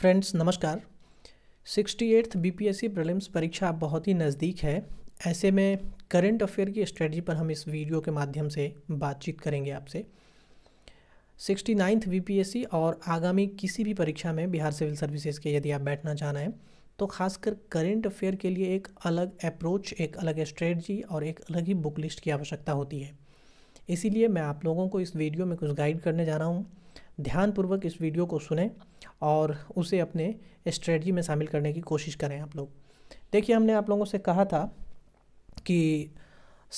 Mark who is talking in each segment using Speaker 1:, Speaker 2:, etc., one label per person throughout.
Speaker 1: friends नमस्कार sixty eighth B P S prelims परीक्षा बहुत ही नज़दीक है ऐसे में करंट अफेयर की स्ट्रेटजी पर हम इस वीडियो के माध्यम से बातचीत करेंगे आपसे sixty ninth B P C और आगामी किसी भी परीक्षा में बिहार सिविल सर्विसेज के यदि आप बैठना चाहना है तो खासकर करेंट अफेयर के लिए एक अलग अप्रोच एक अलग स्ट्रेटजी और एक अलग ही बुक लिस्ट की आवश्यकता होती है इसीलिए मैं आप लोगों को इस वीडियो में कुछ गाइड करने जा रहा हूँ ध्यानपूर्वक इस वीडियो को सुने और उसे अपने स्ट्रेटजी में शामिल करने की कोशिश करें आप लोग देखिए हमने आप लोगों से कहा था कि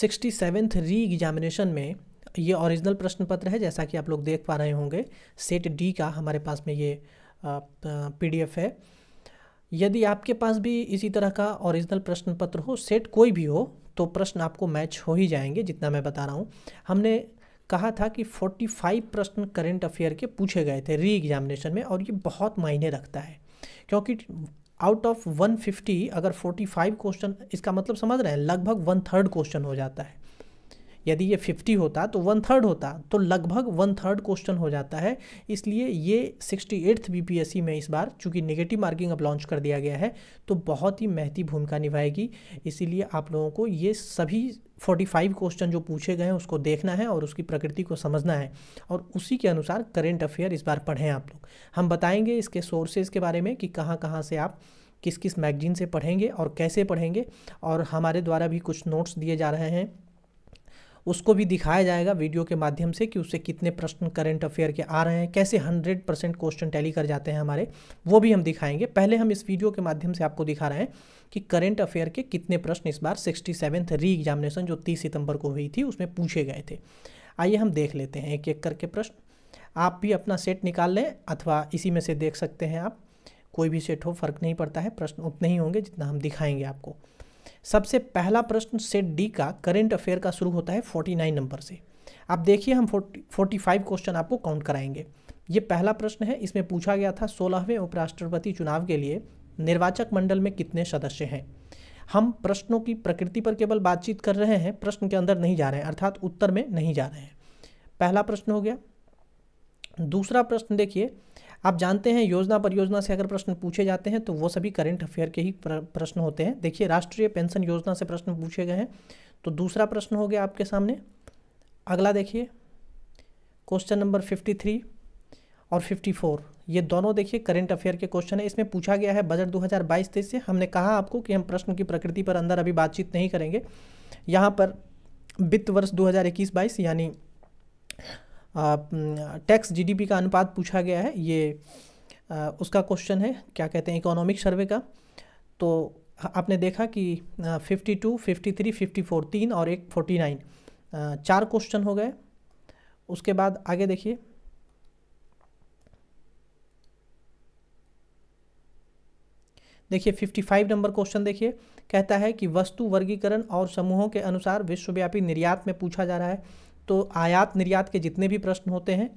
Speaker 1: सिक्सटी सेवेंथ री एग्जामिनेशन में ये ओरिजिनल प्रश्न पत्र है जैसा कि आप लोग देख पा रहे होंगे सेट डी का हमारे पास में ये पीडीएफ है यदि आपके पास भी इसी तरह का ओरिजिनल प्रश्न पत्र हो सेट कोई भी हो तो प्रश्न आपको मैच हो ही जाएंगे जितना मैं बता रहा हूँ हमने कहा था कि 45 प्रश्न करेंट अफेयर के पूछे गए थे री एग्जामिनेशन में और ये बहुत मायने रखता है क्योंकि आउट ऑफ 150 अगर 45 क्वेश्चन इसका मतलब समझ रहे हैं लगभग वन थर्ड क्वेश्चन हो जाता है यदि ये फिफ्टी होता तो वन थर्ड होता तो लगभग वन थर्ड क्वेश्चन हो जाता है इसलिए ये सिक्सटी एट्थ बी में इस बार चूँकि नेगेटिव मार्किंग अब लॉन्च कर दिया गया है तो बहुत ही महती भूमिका निभाएगी इसीलिए आप लोगों को ये सभी 45 क्वेश्चन जो पूछे गए हैं उसको देखना है और उसकी प्रकृति को समझना है और उसी के अनुसार करेंट अफेयर इस बार पढ़ें आप लोग हम बताएंगे इसके सोर्सेज के बारे में कि कहाँ कहाँ से आप किस किस मैगजीन से पढ़ेंगे और कैसे पढ़ेंगे और हमारे द्वारा भी कुछ नोट्स दिए जा रहे हैं उसको भी दिखाया जाएगा वीडियो के माध्यम से कि उससे कितने प्रश्न करंट अफेयर के आ रहे हैं कैसे हंड्रेड परसेंट क्वेश्चन टैली कर जाते हैं हमारे वो भी हम दिखाएंगे पहले हम इस वीडियो के माध्यम से आपको दिखा रहे हैं कि करंट अफेयर के कितने प्रश्न इस बार सिक्सटी सेवन्थ री एग्जामिनेशन जो तीस सितंबर को हुई थी उसमें पूछे गए थे आइए हम देख लेते हैं एक एक करके प्रश्न आप भी अपना सेट निकाल लें अथवा इसी में से देख सकते हैं आप कोई भी सेट हो फर्क नहीं पड़ता है प्रश्न उतने ही होंगे जितना हम दिखाएंगे आपको सबसे पहला प्रश्न सेट डी का करेंट अफेयर का शुरू होता है फोर्टी नाइन नंबर से आप देखिए हम फोर्टी फोर्टी फाइव क्वेश्चन आपको काउंट कराएंगे ये पहला प्रश्न है इसमें पूछा गया था सोलहवें उपराष्ट्रपति चुनाव के लिए निर्वाचक मंडल में कितने सदस्य हैं हम प्रश्नों की प्रकृति पर केवल बातचीत कर रहे हैं प्रश्न के अंदर नहीं जा रहे हैं अर्थात उत्तर में नहीं जा रहे हैं पहला प्रश्न हो गया दूसरा प्रश्न देखिए आप जानते हैं योजना परियोजना से अगर प्रश्न पूछे जाते हैं तो वो सभी करंट अफेयर के ही प्रश्न होते हैं देखिए राष्ट्रीय पेंशन योजना से प्रश्न पूछे गए हैं तो दूसरा प्रश्न हो गया आपके सामने अगला देखिए क्वेश्चन नंबर फिफ्टी थ्री और फिफ्टी फोर ये दोनों देखिए करंट अफेयर के क्वेश्चन है इसमें पूछा गया है बजट दो हज़ार से हमने कहा आपको कि हम प्रश्न की प्रकृति पर अंदर अभी बातचीत नहीं करेंगे यहाँ पर वित्त वर्ष दो हज़ार यानी टैक्स जीडीपी का अनुपात पूछा गया है ये उसका क्वेश्चन है क्या कहते हैं इकोनॉमिक सर्वे का तो आपने देखा कि fifty two fifty three fifty four तीन और एक फोर्टी नाइन चार क्वेश्चन हो गए उसके बाद आगे देखिए देखिए 55 नंबर क्वेश्चन देखिए कहता है कि वस्तु वर्गीकरण और समूहों के अनुसार विश्वव्यापी निर्यात में पूछा जा रहा है तो आयात निर्यात के जितने भी प्रश्न होते हैं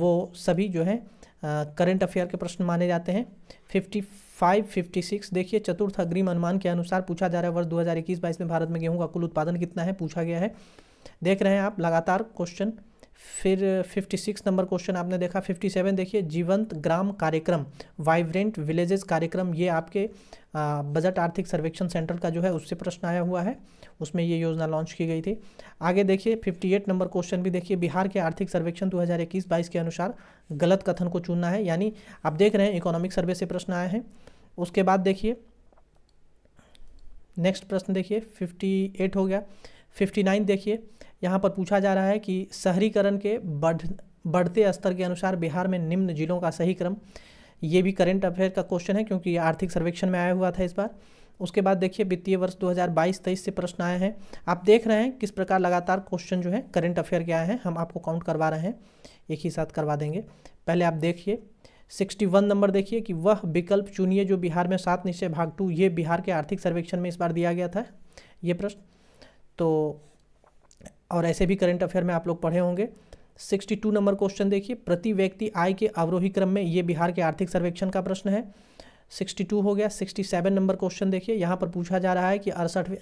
Speaker 1: वो सभी जो है करंट अफेयर के प्रश्न माने जाते हैं फिफ्टी फाइव फिफ्टी सिक्स देखिए चतुर्थ अग्रिम अनुमान के अनुसार पूछा जा रहा है वर्ष दो हज़ार इक्कीस बाईस में भारत में गेहूं का कुल उत्पादन कितना है पूछा गया है देख रहे हैं आप लगातार क्वेश्चन फिर 56 नंबर क्वेश्चन आपने देखा 57 देखिए जीवंत ग्राम कार्यक्रम वाइब्रेंट विलेजेस कार्यक्रम ये आपके बजट आर्थिक सर्वेक्षण सेंटर का जो है उससे प्रश्न आया हुआ है उसमें ये योजना लॉन्च की गई थी आगे देखिए 58 नंबर क्वेश्चन भी देखिए बिहार के आर्थिक सर्वेक्षण 2021-22 के अनुसार गलत कथन को चुनना है यानी आप देख रहे हैं इकोनॉमिक सर्वे से प्रश्न आए हैं उसके बाद देखिए नेक्स्ट प्रश्न देखिए फिफ्टी हो गया फिफ्टी देखिए यहाँ पर पूछा जा रहा है कि शहरीकरण के बढ़ बढ़ते स्तर के अनुसार बिहार में निम्न जिलों का सही क्रम ये भी करेंट अफेयर का क्वेश्चन है क्योंकि ये आर्थिक सर्वेक्षण में आया हुआ था इस बार उसके बाद देखिए वित्तीय वर्ष 2022-23 से प्रश्न आए हैं आप देख रहे हैं किस प्रकार लगातार क्वेश्चन जो है करंट अफेयर के आए हैं हम आपको काउंट करवा रहे हैं एक ही साथ करवा देंगे पहले आप देखिए 61 नंबर देखिए कि वह विकल्प चुनिए जो बिहार में सात निश्चय भाग टू ये बिहार के आर्थिक सर्वेक्षण में इस बार दिया गया था ये प्रश्न तो और ऐसे भी करंट अफेयर में आप लोग पढ़े होंगे 62 नंबर क्वेश्चन देखिए प्रति व्यक्ति आय के अवरोही क्रम में ये बिहार के आर्थिक सर्वेक्षण का प्रश्न है 62 हो गया 67 नंबर क्वेश्चन देखिए यहाँ पर पूछा जा रहा है कि अड़सठवें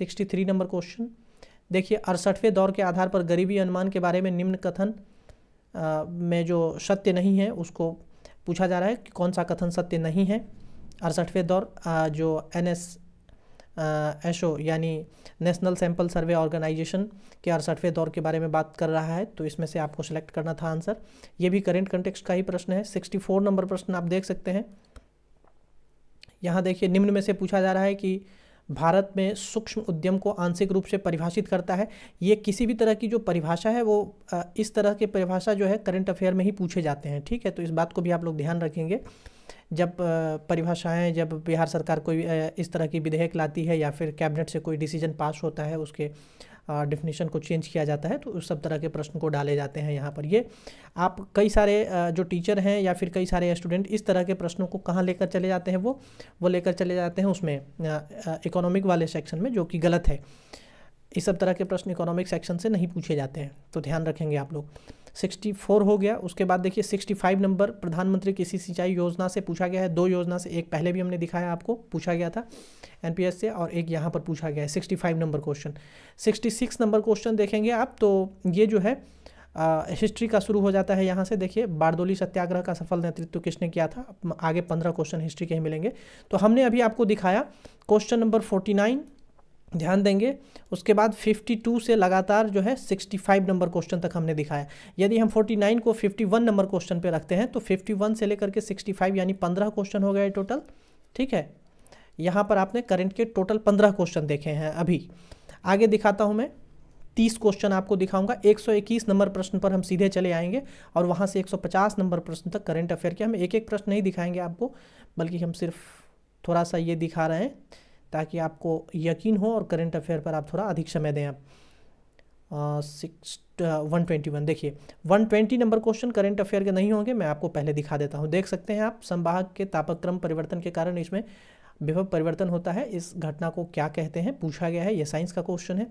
Speaker 1: 63 नंबर क्वेश्चन देखिए अड़सठवें दौर के आधार पर गरीबी अनुमान के बारे में निम्न कथन में जो सत्य नहीं है उसको पूछा जा रहा है कि कौन सा कथन सत्य नहीं है अड़सठवें दौर जो एन एस एशो यानी नेशनल सैंपल सर्वे ऑर्गेनाइजेशन के अड़सठवें दौर के बारे में बात कर रहा है तो इसमें से आपको सिलेक्ट करना था आंसर ये भी करेंट कंटेक्स्ट का ही प्रश्न है सिक्सटी फोर नंबर प्रश्न आप देख सकते हैं यहाँ देखिए निम्न में से पूछा जा रहा है कि भारत में सूक्ष्म उद्यम को आंशिक रूप से परिभाषित करता है ये किसी भी तरह की जो परिभाषा है वो इस तरह की परिभाषा जो है करंट अफेयर में ही पूछे जाते हैं ठीक है तो इस बात को भी आप लोग ध्यान रखेंगे जब परिभाषाएं जब बिहार सरकार कोई इस तरह की विधेयक लाती है या फिर कैबिनेट से कोई डिसीजन पास होता है उसके डिफिनीशन को चेंज किया जाता है तो उस सब तरह के प्रश्न को डाले जाते हैं यहाँ पर ये आप कई सारे जो टीचर हैं या फिर कई सारे स्टूडेंट इस तरह के प्रश्नों को कहाँ लेकर चले जाते हैं वो वो लेकर चले जाते हैं उसमें इकोनॉमिक वाले सेक्शन में जो कि गलत है इस सब तरह के प्रश्न इकोनॉमिक सेक्शन से नहीं पूछे जाते हैं तो ध्यान रखेंगे आप लोग 64 हो गया उसके बाद देखिए 65 नंबर प्रधानमंत्री किसी सिंचाई योजना से पूछा गया है दो योजना से एक पहले भी हमने दिखाया आपको पूछा गया था एनपीएस से और एक यहाँ पर पूछा गया है sixty number question sixty number question देखेंगे आप तो ये जो है आ, हिस्ट्री का शुरू हो जाता है यहाँ से देखिए बारदोली सत्याग्रह का सफल नेतृत्व किसने किया था आगे पंद्रह क्वेश्चन हिस्ट्री के ही मिलेंगे तो हमने अभी आपको दिखाया क्वेश्चन नंबर फोर्टी नाइन ध्यान देंगे उसके बाद 52 से लगातार जो है 65 नंबर क्वेश्चन तक हमने दिखाया यदि हम 49 को 51 नंबर क्वेश्चन पे रखते हैं तो 51 से लेकर के 65 यानी 15 क्वेश्चन हो गए टोटल ठीक है यहाँ पर आपने करंट के टोटल 15 क्वेश्चन देखे हैं अभी आगे दिखाता हूँ मैं तीस क्वेश्चन आपको दिखाऊंगा 121 नंबर प्रश्न पर हम सीधे चले आएंगे और वहाँ से एक नंबर प्रश्न तक करेंट अफेयर के हम एक एक प्रश्न नहीं दिखाएंगे आपको बल्कि हम सिर्फ थोड़ा सा ये दिखा रहे हैं ताकि आपको यकीन हो और करंट अफेयर पर आप थोड़ा अधिक समय दें आप सिक्स वन ट्वेंटी वन देखिए one twenty number question current affair के नहीं होंगे मैं आपको पहले दिखा देता हूँ देख सकते हैं आप संभाग के तापक्रम परिवर्तन के कारण इसमें विभव परिवर्तन होता है इस घटना को क्या कहते हैं पूछा गया है ये साइंस का क्वेश्चन है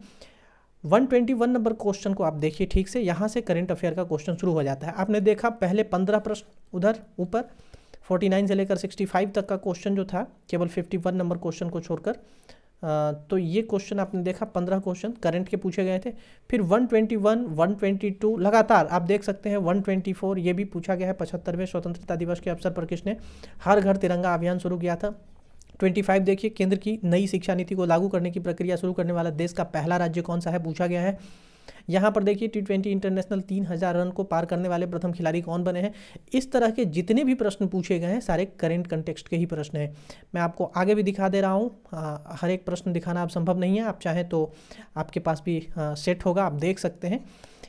Speaker 1: 121 नंबर क्वेश्चन को आप देखिए ठीक से यहाँ से करंट अफेयर का क्वेश्चन शुरू हो जाता है आपने देखा पहले पंद्रह प्रश्न उधर ऊपर 49 से लेकर 65 तक का क्वेश्चन जो था केवल 51 नंबर क्वेश्चन को छोड़कर तो ये क्वेश्चन आपने देखा पंद्रह क्वेश्चन करंट के पूछे गए थे फिर 121, 122 लगातार आप देख सकते हैं 124 ये भी पूछा गया है पचहत्तरवें स्वतंत्रता दिवस के अवसर पर किसने हर घर तिरंगा अभियान शुरू किया था 25 देखिए केंद्र की नई शिक्षा नीति को लागू करने की प्रक्रिया शुरू करने वाला देश का पहला राज्य कौन सा है पूछा गया है यहाँ पर देखिए टी ट्वेंटी इंटरनेशनल तीन हज़ार रन को पार करने वाले प्रथम खिलाड़ी कौन बने हैं इस तरह के जितने भी प्रश्न पूछे गए हैं सारे करेंट कंटेक्स्ट के ही प्रश्न हैं मैं आपको आगे भी दिखा दे रहा हूँ हर एक प्रश्न दिखाना अब संभव नहीं है आप चाहें तो आपके पास भी आ, सेट होगा आप देख सकते हैं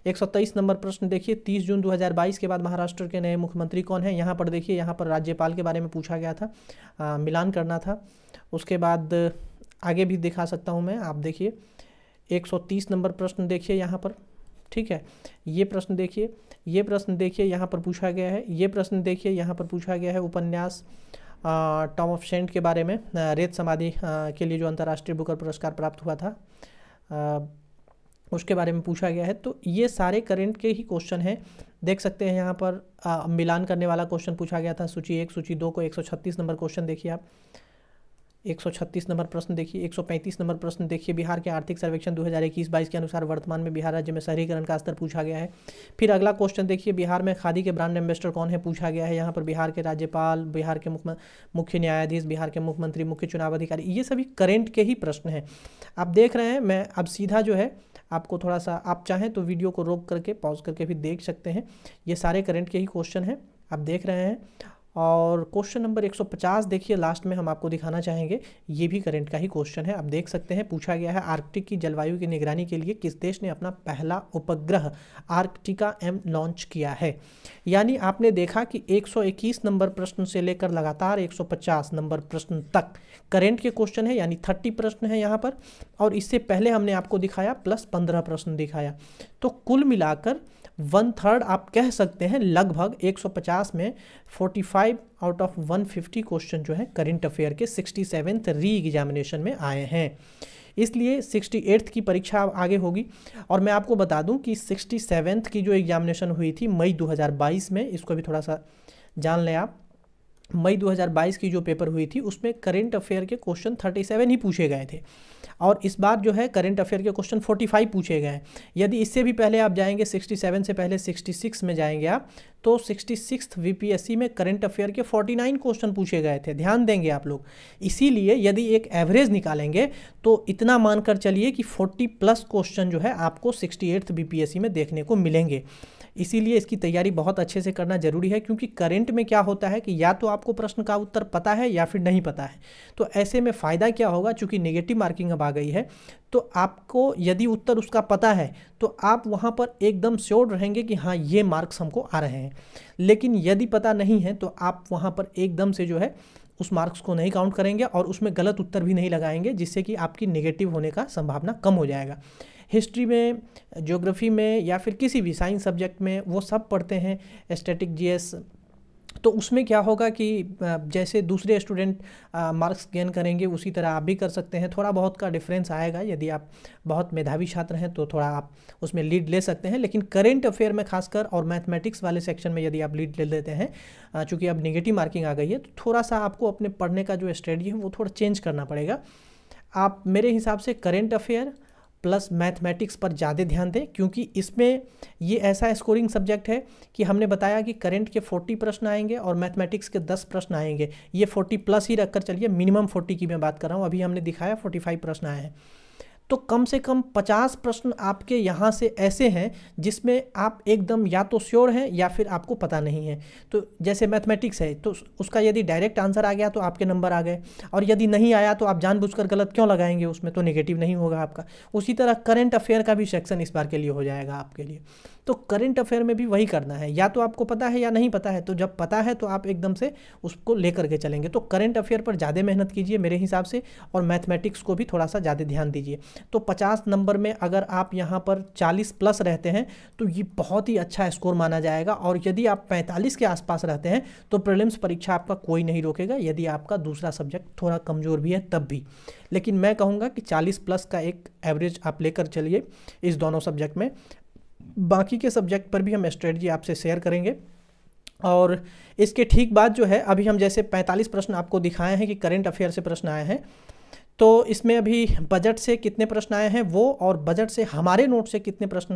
Speaker 1: एक सौ तेईस नंबर प्रश्न देखिए तीस जून 2022 के बाद महाराष्ट्र के नए मुख्यमंत्री कौन है यहाँ पर देखिए यहाँ पर राज्यपाल के बारे में पूछा गया था आ, मिलान करना था उसके बाद आगे भी दिखा सकता हूँ मैं आप देखिए 130 नंबर प्रश्न देखिए यहाँ पर ठीक है ये प्रश्न देखिए ये प्रश्न देखिए यहाँ पर पूछा गया है ये प्रश्न देखिए यहाँ पर पूछा गया है उपन्यास टॉम ऑफ सेंट के बारे में रेत समाधि के लिए जो अंतर्राष्ट्रीय बुकर पुरस्कार प्राप्त हुआ था आ, उसके बारे में पूछा गया है तो ये सारे करंट के ही क्वेश्चन हैं देख सकते हैं यहाँ पर आ, मिलान करने वाला क्वेश्चन पूछा गया था सूची एक सूची दो को 136 नंबर क्वेश्चन देखिए आप 136 नंबर प्रश्न देखिए 135 नंबर प्रश्न देखिए बिहार के आर्थिक सर्वेक्षण 2021-22 के अनुसार वर्तमान में बिहार राज्य में शहरीकरण का स्तर पूछा गया है फिर अगला क्वेश्चन देखिए बिहार में खादी के ब्रांड एम्बेस्टर कौन है पूछा गया है यहाँ पर बिहार के राज्यपाल बिहार के मुख्य मुख्य न्यायाधीश बिहार के मुख्यमंत्री मुख्य चुनाव अधिकारी ये सभी करेंट के ही प्रश्न हैं आप देख रहे हैं मैं अब सीधा जो है आपको थोड़ा सा आप चाहें तो वीडियो को रोक करके पॉज करके भी देख सकते हैं ये सारे करेंट के ही क्वेश्चन हैं आप देख रहे हैं और क्वेश्चन नंबर 150 देखिए लास्ट में हम आपको दिखाना चाहेंगे ये भी करंट का ही क्वेश्चन है आप देख सकते हैं पूछा गया है आर्कटिक की जलवायु की निगरानी के लिए किस देश ने अपना पहला उपग्रह आर्कटिका एम लॉन्च किया है यानी आपने देखा कि 121 नंबर प्रश्न से लेकर लगातार 150 नंबर प्रश्न तक करेंट के क्वेश्चन है यानी थर्टी प्रश्न है यहाँ पर और इससे पहले हमने आपको दिखाया प्लस पंद्रह प्रश्न दिखाया तो कुल मिलाकर वन थर्ड आप कह सकते हैं लगभग 150 में 45 आउट ऑफ 150 क्वेश्चन जो है करेंट अफेयर के सिक्सटी सेवेंथ री एग्जामिनेशन में आए हैं इसलिए सिक्सटी एट्थ की परीक्षा आगे होगी और मैं आपको बता दूं कि सिक्सटी सेवेंथ की जो एग्जामिनेशन हुई थी मई 2022 में इसको भी थोड़ा सा जान लें आप मई 2022 की जो पेपर हुई थी उसमें करेंट अफेयर के क्वेश्चन 37 ही पूछे गए थे और इस बार जो है करंट अफेयर के क्वेश्चन 45 पूछे गए हैं यदि इससे भी पहले आप जाएंगे 67 से पहले 66 में जाएंगे आप तो सिक्सटी सिक्स वी में करंट अफेयर के 49 क्वेश्चन पूछे गए थे ध्यान देंगे आप लोग इसीलिए यदि एक एवरेज निकालेंगे तो इतना मानकर चलिए कि 40 प्लस क्वेश्चन जो है आपको सिक्सटी एट्थ में देखने को मिलेंगे इसीलिए इसकी तैयारी बहुत अच्छे से करना ज़रूरी है क्योंकि करेंट में क्या होता है कि या तो आपको प्रश्न का उत्तर पता है या फिर नहीं पता है तो ऐसे में फ़ायदा क्या होगा चूँकि नेगेटिव मार्किंग अब आ गई है तो आपको यदि उत्तर उसका पता है तो आप वहाँ पर एकदम श्योर रहेंगे कि हाँ ये मार्क्स हमको आ रहे हैं लेकिन यदि पता नहीं है तो आप वहाँ पर एकदम से जो है उस मार्क्स को नहीं काउंट करेंगे और उसमें गलत उत्तर भी नहीं लगाएंगे जिससे कि आपकी नेगेटिव होने का संभावना कम हो जाएगा हिस्ट्री में जोग्राफ़ी में या फिर किसी भी साइंस सब्जेक्ट में वो सब पढ़ते हैं स्टैटिक जीएस तो उसमें क्या होगा कि जैसे दूसरे स्टूडेंट मार्क्स गेन करेंगे उसी तरह आप भी कर सकते हैं थोड़ा बहुत का डिफरेंस आएगा यदि आप बहुत मेधावी छात्र हैं तो थोड़ा आप उसमें लीड ले सकते हैं लेकिन करेंट अफेयर में खासकर और मैथमेटिक्स वाले सेक्शन में यदि आप लीड ले लेते हैं चूँकि अब निगेटिव मार्किंग आ गई है तो थोड़ा सा आपको अपने पढ़ने का जो स्ट्रेटी है वो थोड़ा चेंज करना पड़ेगा आप मेरे हिसाब से करेंट अफेयर प्लस मैथमेटिक्स पर ज़्यादा ध्यान दें क्योंकि इसमें ये ऐसा स्कोरिंग सब्जेक्ट है कि हमने बताया कि करंट के 40 प्रश्न आएंगे और मैथमेटिक्स के 10 प्रश्न आएंगे ये 40 प्लस ही रखकर चलिए मिनिमम 40 की मैं बात कर रहा हूँ अभी हमने दिखाया 45 प्रश्न आए हैं तो कम से कम पचास प्रश्न आपके यहाँ से ऐसे हैं जिसमें आप एकदम या तो श्योर हैं या फिर आपको पता नहीं है तो जैसे मैथमेटिक्स है तो उसका यदि डायरेक्ट आंसर आ गया तो आपके नंबर आ गए और यदि नहीं आया तो आप जानबूझकर गलत क्यों लगाएंगे उसमें तो नेगेटिव नहीं होगा आपका उसी तरह करेंट अफेयर का भी सेक्शन इस बार के लिए हो जाएगा आपके लिए तो करंट अफेयर में भी वही करना है या तो आपको पता है या नहीं पता है तो जब पता है तो आप एकदम से उसको लेकर के चलेंगे तो करंट अफेयर पर ज़्यादा मेहनत कीजिए मेरे हिसाब से और मैथमेटिक्स को भी थोड़ा सा ज़्यादा ध्यान दीजिए तो पचास नंबर में अगर आप यहाँ पर चालीस प्लस रहते हैं तो ये बहुत ही अच्छा स्कोर माना जाएगा और यदि आप पैंतालीस के आसपास रहते हैं तो प्रिलिम्स परीक्षा आपका कोई नहीं रोकेगा यदि आपका दूसरा सब्जेक्ट थोड़ा कमज़ोर भी है तब भी लेकिन मैं कहूँगा कि चालीस प्लस का एक एवरेज आप लेकर चलिए इस दोनों सब्जेक्ट में बाकी के सब्जेक्ट पर भी हम स्ट्रेटजी आपसे शेयर करेंगे और इसके ठीक बाद जो है अभी हम जैसे 45 प्रश्न आपको दिखाए हैं कि करंट अफेयर से प्रश्न आए हैं तो इसमें अभी बजट से कितने प्रश्न आए हैं वो और बजट से हमारे नोट से कितने प्रश्न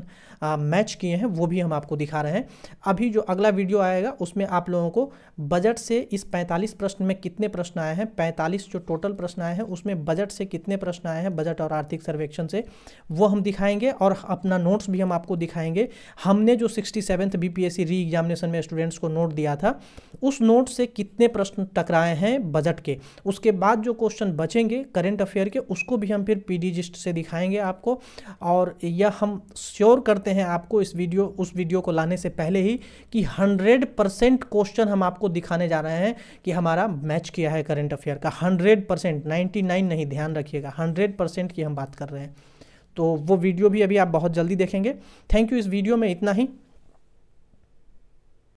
Speaker 1: मैच किए हैं वो भी हम आपको दिखा रहे हैं अभी जो अगला वीडियो आएगा उसमें आप लोगों को बजट से इस 45 प्रश्न में कितने प्रश्न आए हैं 45 जो टोटल प्रश्न आए हैं उसमें बजट से कितने प्रश्न आए हैं बजट और आर्थिक सर्वेक्षण से वो हम दिखाएंगे और अपना नोट्स भी हम आपको दिखाएंगे हमने जो sixty seventh B re examination में स्टूडेंट्स को नोट दिया था उस नोट से कितने प्रश्न टकराए हैं बजट के उसके बाद जो क्वेश्चन बचेंगे करेंट करेंट अफेयर के उसको भी हम फिर पी से दिखाएंगे आपको और यह हम श्योर करते हैं आपको इस वीडियो उस वीडियो को लाने से पहले ही कि हंड्रेड परसेंट क्वेश्चन हम आपको दिखाने जा रहे हैं कि हमारा मैच किया है करेंट अफेयर का हंड्रेड परसेंट नाइन्टी नाइन नहीं ध्यान रखिएगा हंड्रेड परसेंट की हम बात कर रहे हैं तो वो वीडियो भी अभी आप बहुत जल्दी देखेंगे थैंक यू इस वीडियो में इतना ही